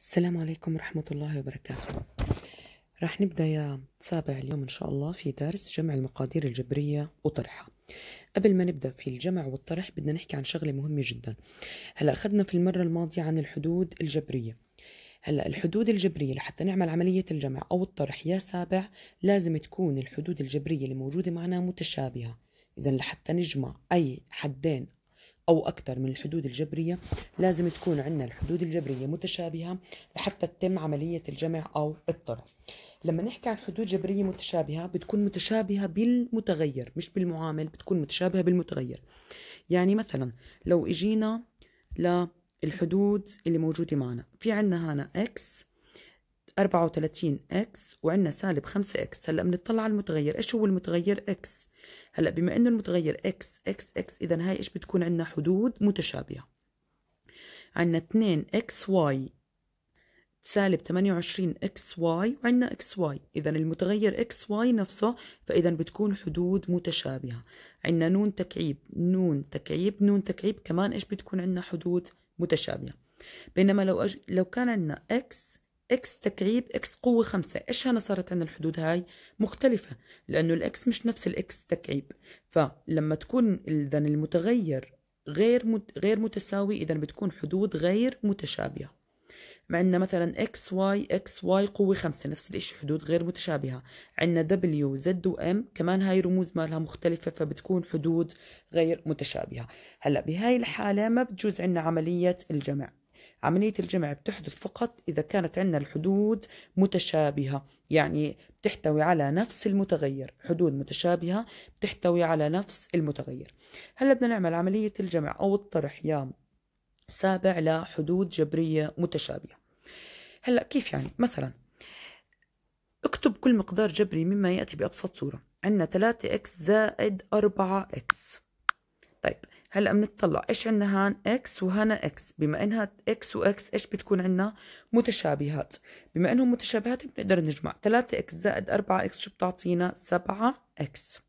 السلام عليكم ورحمة الله وبركاته راح نبدأ يا سابع اليوم إن شاء الله في درس جمع المقادير الجبرية وطرحها قبل ما نبدأ في الجمع والطرح بدنا نحكي عن شغلة مهمة جدا هلأ أخذنا في المرة الماضية عن الحدود الجبرية هلا الحدود الجبريه لحتى نعمل عمليه الجمع او الطرح يا سابع لازم تكون الحدود الجبريه اللي موجوده معنا متشابهه اذا لحتى نجمع اي حدين أو أكثر من الحدود الجبرية لازم تكون عندنا الحدود الجبرية متشابهة لحتى تتم عملية الجمع أو الطرح لما نحكي عن حدود جبرية متشابهة بتكون متشابهة بالمتغير مش بالمعامل بتكون متشابهة بالمتغير يعني مثلا لو إجينا للحدود اللي موجودة معنا في عندنا هنا x 34 x وعندنا سالب 5 x هلا بنطلع على المتغير ايش هو المتغير اكس هلا بما انه المتغير اكس اكس اكس اذا هاي ايش بتكون عندنا حدود متشابهه عندنا 2 اكس واي سالب 28 اكس واي وعندنا اكس واي اذا المتغير اكس واي نفسه فاذا بتكون حدود متشابهه عندنا نون تكعيب نون تكعيب نون تكعيب كمان ايش بتكون عندنا حدود متشابهه بينما لو أج... لو كان عندنا اكس اكس تكعيب اكس قوة خمسة ايش هنا صارت عندنا الحدود هاي مختلفة لأنه الاكس مش نفس الاكس تكعيب فلما تكون إذا المتغير غير مت... غير متساوي إذا بتكون حدود غير متشابهة عندنا مثلا اكس واي اكس واي قوة خمسة نفس الشيء حدود غير متشابهة عندنا دبليو زد وام كمان هاي رموز مالها مختلفة فبتكون حدود غير متشابهة هلا بهاي الحالة ما بتجوز عندنا عملية الجمع عملية الجمع بتحدث فقط إذا كانت عندنا الحدود متشابهة يعني بتحتوي على نفس المتغير حدود متشابهة بتحتوي على نفس المتغير هلا بدنا نعمل عملية الجمع أو الطرح يا سابع لحدود جبرية متشابهة هلا كيف يعني مثلا اكتب كل مقدار جبري مما يأتي بأبسط صورة عندنا 3x زائد 4x طيب هلا بنطلع ايش عندنا هان اكس وهنا اكس بما انها اكس واكس ايش بتكون عندنا متشابهات بما انهم متشابهات بنقدر نجمع 3 اكس زائد 4 اكس شو بتعطينا 7 اكس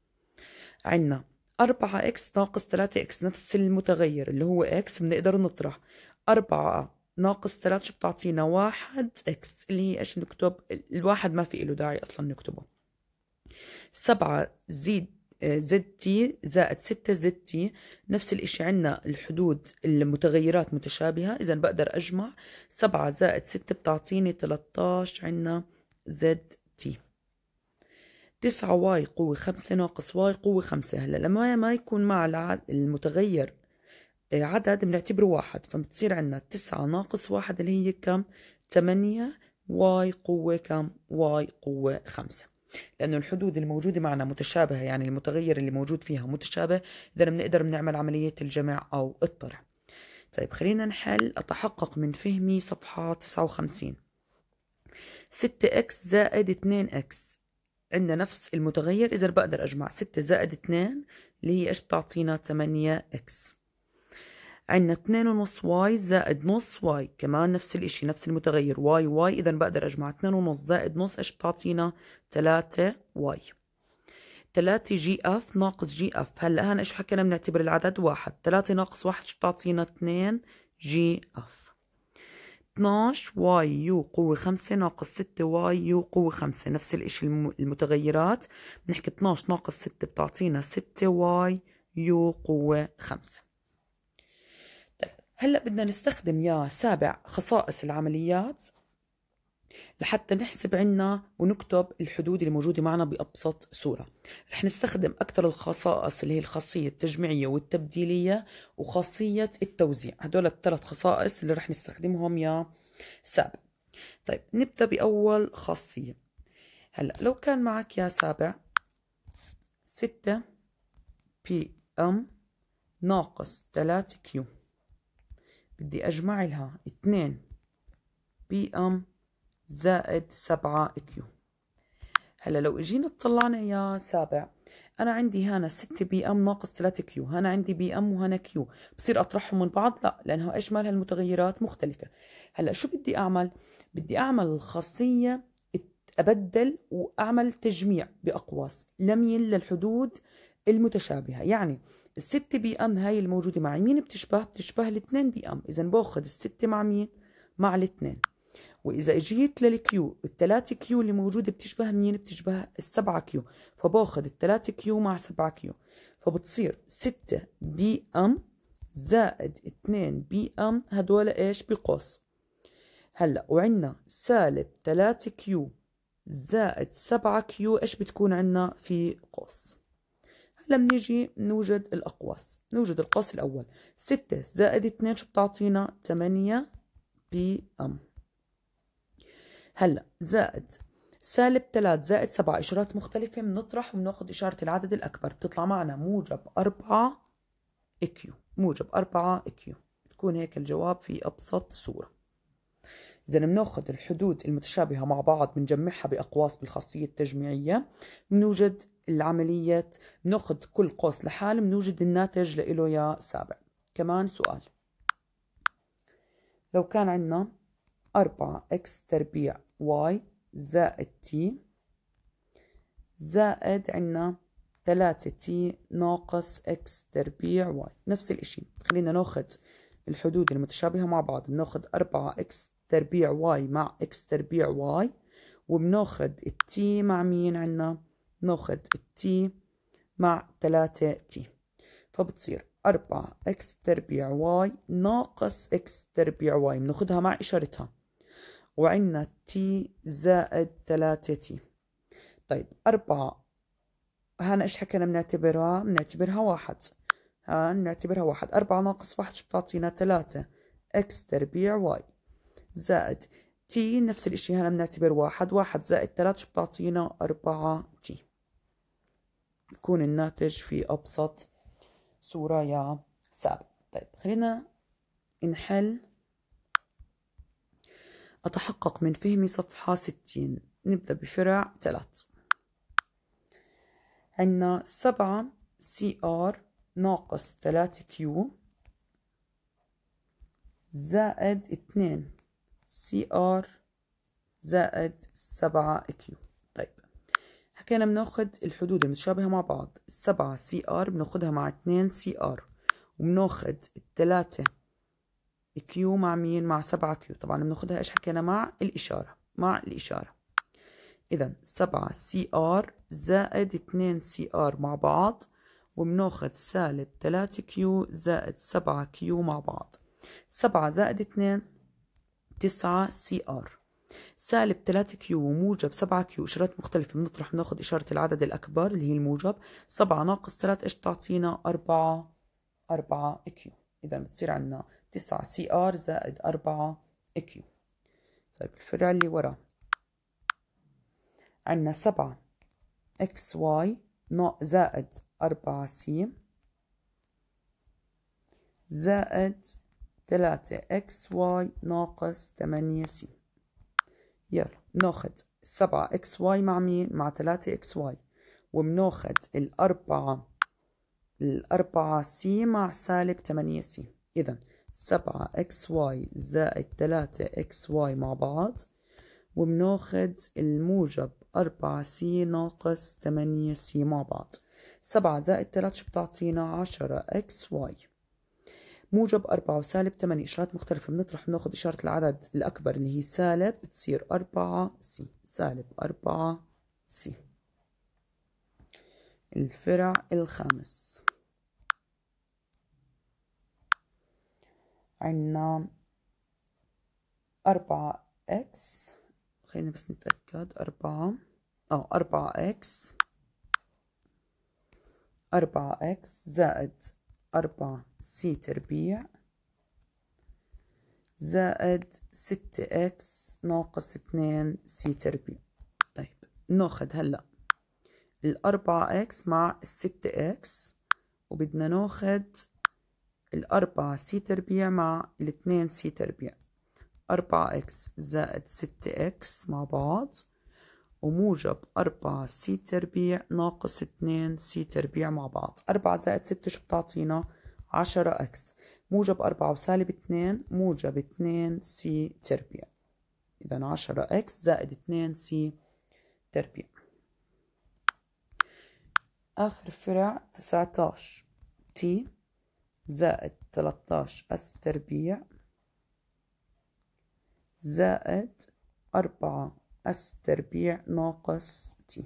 عندنا 4 اكس ناقص 3 اكس نفس المتغير اللي هو اكس بنقدر نطرح 4 ناقص 3 شو بتعطينا 1 اكس اللي هي ايش نكتب الواحد ما في له داعي اصلا نكتبه 7 زيد زد تي زائد 6 زد تي نفس الشيء عندنا الحدود المتغيرات متشابهة إذا بقدر أجمع 7 زائد 6 بتعطيني 13 عندنا زد تي 9 واي قوة 5 ناقص واي قوة 5 هلا لما ما يكون مع المتغير آه، عدد بنعتبره واحد فبتصير عندنا 9 ناقص واحد اللي هي كم 8 واي قوة كم واي قوة 5 لأنه الحدود الموجودة معنا متشابهة يعني المتغير اللي موجود فيها متشابه إذا بنقدر بنعمل عملية الجمع أو الطرح طيب خلينا نحل أتحقق من فهمي صفحة 59 6x زائد 2x عندنا نفس المتغير إذا بقدر أجمع 6 زائد 2 اللي هي إيش بتعطينا 8x عندنا 2 ونص واي زائد نص واي كمان نفس الاشي نفس المتغير واي واي اذا بقدر اجمع 2 ونص زائد نص ايش بتعطينا 3 واي 3 جي اف ناقص جي اف هلا هنا ايش حكينا بنعتبر العدد واحد 3 ناقص واحد إيش بتعطينا 2 جي اف 12 واي يو قوة 5 ناقص 6 واي يو قوة 5 نفس الاشي المتغيرات بنحكي 12 ناقص 6 بتعطينا 6 واي يو قوة 5 هلا بدنا نستخدم يا سابع خصائص العمليات لحتى نحسب عنا ونكتب الحدود الموجودة معنا بأبسط صورة رح نستخدم أكثر الخصائص اللي هي الخاصية التجميعية والتبديلية وخاصية التوزيع هدول الثلاث خصائص اللي رح نستخدمهم يا سابع طيب نبدأ بأول خاصية هلأ لو كان معك يا سابع ستة بي أم ناقص 3 كيو بدي أجمع لها 2 بي أم زائد 7 كيو هلا لو اجينا طلعنا يا سابع انا عندي هنا 6 بي ام ناقص 3 كيو هنا عندي بي ام وهنا كيو بصير اطرحهم من بعض لا لانه اجمالها المتغيرات مختلفه هلا شو بدي اعمل بدي اعمل الخاصيه ابدل واعمل تجميع باقواس لمين للحدود المتشابهه يعني الست بي ام هاي الموجودة مع مين بتشبه بتشبه الاثنين بي ام إذا باخذ الست مع مين مع الاثنين وإذا اجيت للكيو الثلاثة كيو اللي موجودة بتشبه مين بتشبه السبعة كيو فباخذ الثلاثة كيو مع سبعة كيو فبتصير ستة بي ام زائد اثنين بي ام هدول ايش بقوس هلا وعندنا سالب 3 كيو زائد 7 كيو ايش بتكون عندنا في قوس لما نيجي نوجد الأقواس نوجد القوس الأول 6 زائد اتنين شو بتعطينا 8 بي أم هلأ زائد سالب 3 زائد 7 إشارات مختلفة بنطرح وبناخد إشارة العدد الأكبر بتطلع معنا موجب 4 كيو موجب 4 كيو بتكون هيك الجواب في أبسط صورة إذا بناخذ الحدود المتشابهة مع بعض بنجمعها بأقواس بالخاصية التجميعية بنوجد العملية بناخذ كل قوس لحال بنوجد الناتج لإله يا سابع كمان سؤال لو كان عندنا 4 اكس تربيع واي زائد تي زائد عندنا 3 تي ناقص اكس تربيع واي نفس الاشي خلينا ناخذ الحدود المتشابهة مع بعض بناخذ 4 اكس تربيع واي مع اكس تربيع واي وبناخذ التي مع مين عندنا ناخد التي مع 3 تي فبتصير 4 اكس تربيع واي ناقص اكس تربيع واي بناخذها مع اشارتها وعندنا تي زائد 3 تي طيب 4 هنا ايش حكينا بنعتبرها بنعتبرها واحد ها بنعتبرها واحد 4 ناقص واحد شو بتعطينا 3 اكس تربيع واي زائد تي نفس الاشي هنا بنعتبر واحد واحد زائد ثلاثة شو بتعطينا 4 تي يكون الناتج في أبسط صورة يا سابق طيب خلينا نحل أتحقق من فهم صفحة ستين نبدأ بفرع ثلاث عنا سبعة سي آر ناقص ثلاثة كيو زائد اتنين سي آر زائد سبعة كيو حكينا بناخد الحدود المتشابهة مع بعض السبعة سي ار بناخدها مع اتنين سي ار وبناخد التلاتة كيو مع مين مع سبعة كيو طبعا بناخدها ايش حكينا مع الإشارة مع الإشارة إذا سبعة سي ار زائد اتنين سي ار مع بعض وبناخد سالب تلاتة كيو زائد سبعة كيو مع بعض سبعة زائد اتنين تسعة سي ار سالب 3 كيو وموجب 7 كيو إشارات مختلفة بنطرح بناخذ إشارة العدد الأكبر اللي هي الموجب 7 ناقص 3 إيش تعطينا 4 4 كيو إذا بتصير عندنا 9 سي آر زائد 4 كيو طيب الفرع اللي ورا عندنا 7 اكس واي زائد 4 سي زائد 3 اكس واي ناقص 8 سي يلا بناخد سبعة اكس واي مع مين مع تلاتة اكس واي وبناخد الأربعة الأربعة سي مع سالب تمانية سي إذا سبعة اكس واي زائد تلاتة اكس واي مع بعض وبناخد الموجب أربعة سي ناقص تمانية سي مع بعض سبعة زائد تلاتة شو بتعطينا عشرة اكس واي موجب أربعة وسالب ثمانية إشارات مختلفة بنطرح بناخذ إشارة العدد الأكبر اللي هي سالب بتصير أربعة سي سالب أربعة سي الفرع الخامس عنا أربعة إكس خلينا بس نتأكد أربعة أو آه، أربعة إكس أربعة إكس زائد أربعة سي تربيع زائد ستة إكس ناقص اتنين سي تربيع طيب ناخد هلأ الأربعة إكس مع الستة إكس وبدنا ناخد الأربعة سي تربيع مع الاتنين سي تربيع أربعة إكس زائد ستة إكس مع بعض وموجب أربعة سي تربيع ناقص اتنين سي تربيع مع بعض أربعة زائد ستة شو بتعطينا عشرة أكس موجب أربعة وسالب اتنين موجب اتنين سي تربيع إذا عشرة أكس زائد اتنين سي تربيع آخر فرع تسعتاش تي زائد تلتاش أس تربيع زائد أربعة أس تربيع ناقص تي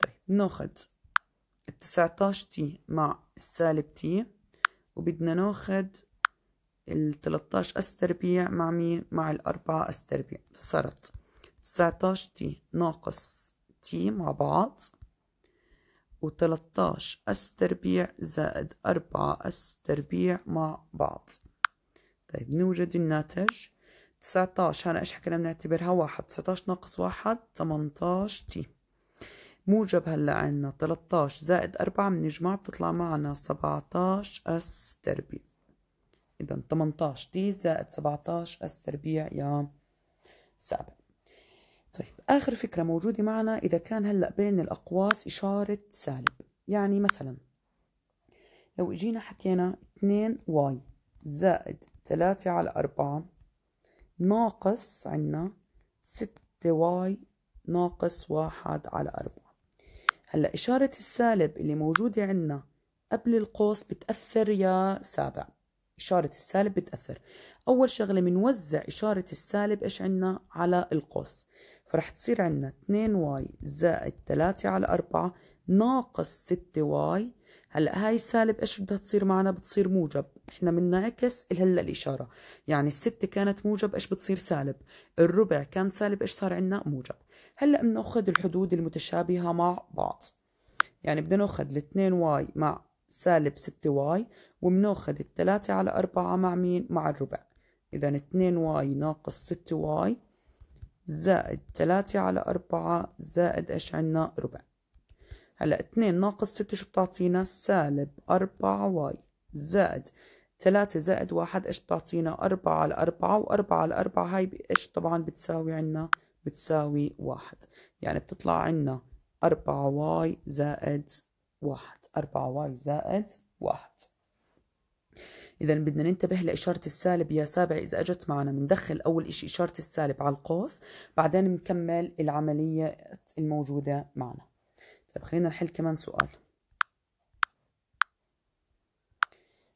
طيب ناخد التسعتاش تي مع السالب تي وبدنا ناخد التلاتاش أس تربيع مع مين مع الأربعة أس تربيع فصارت تسعتاش تي ناقص تي مع بعض وتلاتاش أس تربيع زائد أربعة أس تربيع مع بعض طيب نوجد الناتج 19 هلا ايش حكينا بنعتبرها واحد 19 ناقص واحد 18 تي موجب هلا عنا 13 زائد 4 بنجمع بتطلع معنا 17 اس تربيع اذا 18 تي زائد 17 اس تربيع يا سابع طيب اخر فكره موجوده معنا اذا كان هلا بين الاقواس اشاره سالب يعني مثلا لو اجينا حكينا 2 واي زائد تلاتة على أربعة ناقص عنا ستة واي ناقص واحد على أربعة هلأ إشارة السالب اللي موجودة عنا قبل القوس بتأثر يا سابع إشارة السالب بتأثر أول شغلة بنوزع إشارة السالب إيش عنا على القوس فرح تصير عنا 2 واي زائد 3 على 4 ناقص 6 واي هلا هاي السالب ايش بدها تصير معنا بتصير موجب احنا بنعكس هلا الاشاره يعني الستة كانت موجب ايش بتصير سالب الربع كان سالب ايش صار عندنا موجب هلا بناخذ الحدود المتشابهه مع بعض يعني بدنا ناخذ ال2 واي مع سالب 6 واي وبناخذ الثلاثة على أربعة مع مين؟ مع الربع إذا 2 واي ناقص 6 واي زائد 3 على 4 زائد إيش عندنا ربع هلا اتنين ناقص ستة شو بتعطينا سالب أربعة واي زائد ثلاثة زائد واحد ايش بتعطينا أربعة على أربعة وأربعة على أربعة هاي ايش طبعا بتساوي عنا بتساوي واحد يعني بتطلع عنا أربعة واي زائد واحد أربعة واي زائد واحد إذا بدنا ننتبه لإشارة السالب يا سابع إذا أجت معنا بندخل أول إشي إشارة السالب على القوس بعدين نكمل العملية الموجودة معنا طيب خلينا نحل كمان سؤال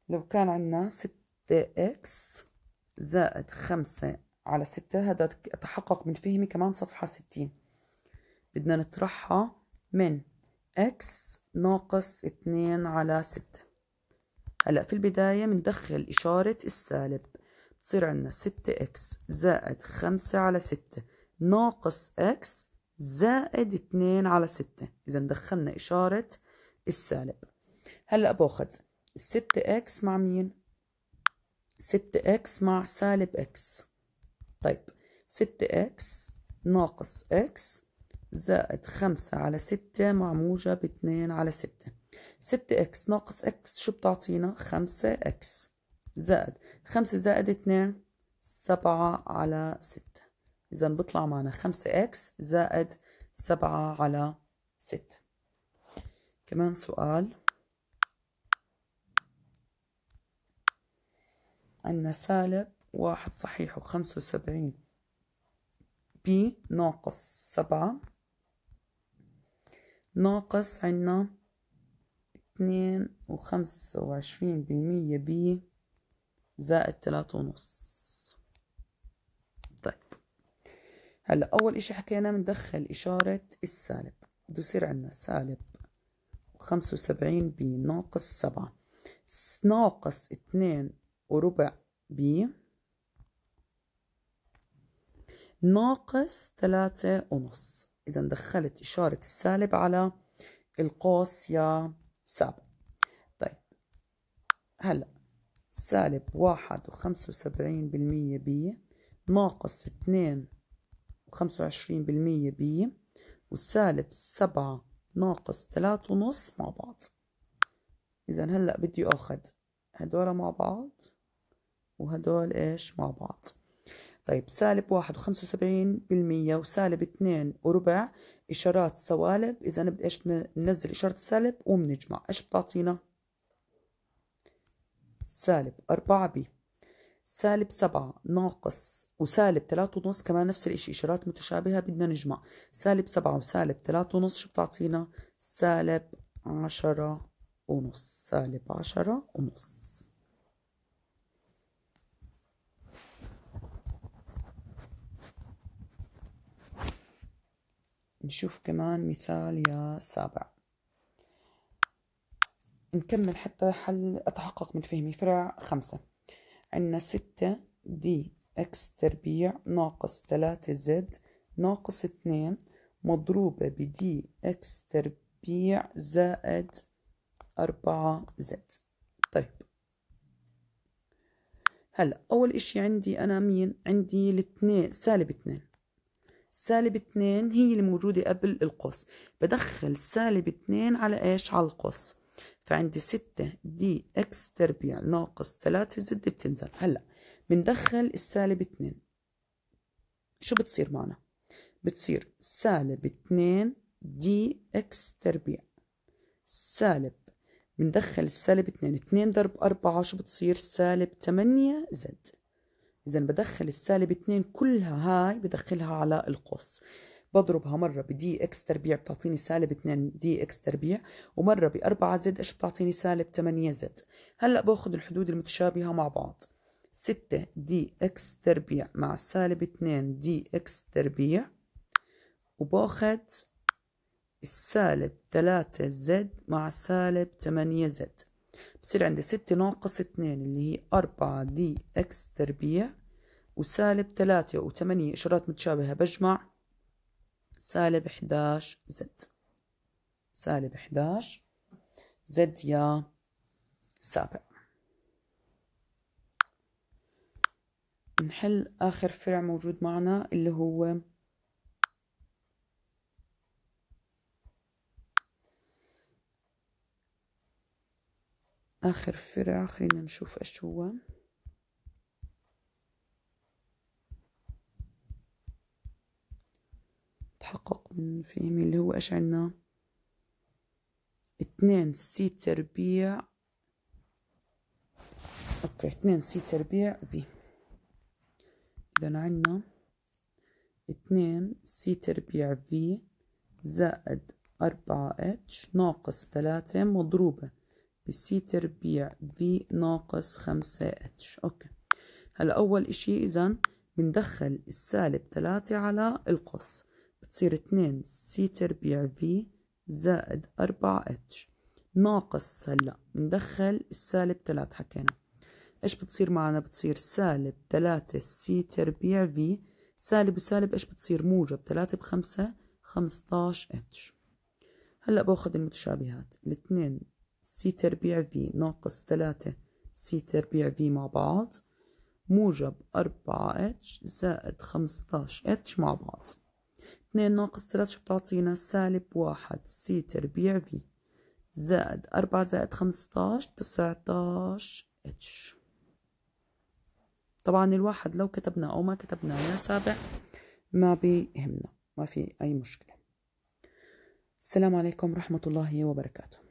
لو كان عندنا ستة إكس زائد خمسة على ستة هذا تحقق من فهمي كمان صفحة ستين بدنا نطرحها من إكس ناقص اتنين على ستة هلأ في البداية بندخل إشارة السالب بتصير عندنا ستة إكس زائد خمسة على ستة ناقص إكس زائد 2 على 6 إذا دخلنا إشارة السالب هلأ باخذ 6 اكس مع مين؟ اكس مع سالب اكس طيب 6 اكس ناقص اكس زائد 5 على 6 مع موجب 2 على 6 6 اكس ناقص اكس شو بتعطينا؟ 5x زائد 5 اكس زايد 5 زايد 2 7 على 6 إذا بطلع معنا 5 إكس زائد 7 على 6 كمان سؤال عندنا سالب واحد صحيح وخمسة وسبعين بي ناقص سبعة ناقص عنا اثنين وخمسة وعشرين بالمية بي زائد تلاتة ونص هلا اول اشي حكينا بندخل اشارة السالب بده يصير عندنا سالب خمسة وسبعين بي ناقص سبعة ناقص اتنين وربع بي ناقص ثلاثة ونص إذا دخلت إشارة السالب على القوس يا سابع طيب هلا سالب واحد وخمسة وسبعين بالمية بي ناقص اتنين وخمسة وعشرين بالمية بي والسالب سبعة ناقص ثلاثة ونص مع بعض إذا هلأ بدي أخذ هدول مع بعض وهدول إيش مع بعض طيب سالب واحد وخمسة وسبعين بالمية وسالب اتنين وربع إشارات سوالب إذا بدي إيش ننزل إشارة السالب ومنجمع إيش بتعطينا سالب أربعة بي سالب سبعة ناقص وسالب تلاتة ونص كمان نفس الاشي إشارات متشابهة بدنا نجمع سالب سبعة وسالب تلاتة ونص شو بتعطينا سالب عشرة ونص سالب عشرة ونص نشوف كمان مثال يا سابع نكمل حتى حل أتحقق من فهمي فرع خمسة عندنا ستة دي اكس تربيع ناقص تلاتة زد ناقص اتنين مضروبة بدي اكس تربيع زائد أربعة زد طيب هلا أول إشي عندي أنا مين؟ عندي الاتنين سالب اتنين سالب اتنين هي اللي موجودة قبل القوس بدخل سالب اتنين على إيش؟ على القوس فعندي 6 دي اكس تربيع ناقص 3 زد بتنزل هلا بندخل السالب 2 شو بتصير معنا بتصير سالب 2 دي اكس تربيع سالب بندخل السالب 2 2 ضرب 4 شو بتصير سالب 8 زد إذا بدخل السالب 2 كلها هاي بدخلها على القوس بضربها مرة بدي اكس تربيع بتعطيني سالب 2 دي اكس تربيع ومرة ب 4 زد ايش بتعطيني سالب 8 زد هلأ باخذ الحدود المتشابهة مع بعض 6 دي اكس تربيع مع سالب 2 دي اكس تربيع وباخذ السالب 3 زد مع سالب 8 زد بصير عندي 6 ناقص 2 اللي هي 4 دي اكس تربيع وسالب 3 و8 اشارات متشابهة بجمع سالب 11 زد سالب 11 زد يا سابع نحل آخر فرع موجود معنا اللي هو آخر فرع خلينا نشوف إيش هو فاهمين اللي هو ايش عنا اتنين سي تربيع اوكي اتنين سي تربيع في اذا عنا اتنين سي تربيع في زائد أربعة اتش ناقص ثلاثة مضروبة بسي تربيع في ناقص خمسة اتش اوكي هلا اول اشي اذا بندخل السالب تلاتة على القص بتصير اتنين سي تربيع في زائد أربعة اتش ناقص هلأ ندخل السالب تلاتة حكينا ايش بتصير معنا بتصير سالب تلاتة سي تربيع في سالب وسالب ايش بتصير موجب تلاتة بخمسة خمسطاش اتش هلأ باخد المتشابهات الاتنين سي تربيع في ناقص تلاتة سي تربيع في مع بعض موجب أربعة اتش زائد خمسطاش اتش مع بعض 2 ناقص 3 شو بتعطينا سالب 1 سي تربيع في زائد 4 زائد 15 تسعتاش اتش طبعا الواحد لو كتبنا أو ما كتبنا يا سابع ما بيهمنا ما في أي مشكلة السلام عليكم ورحمة الله وبركاته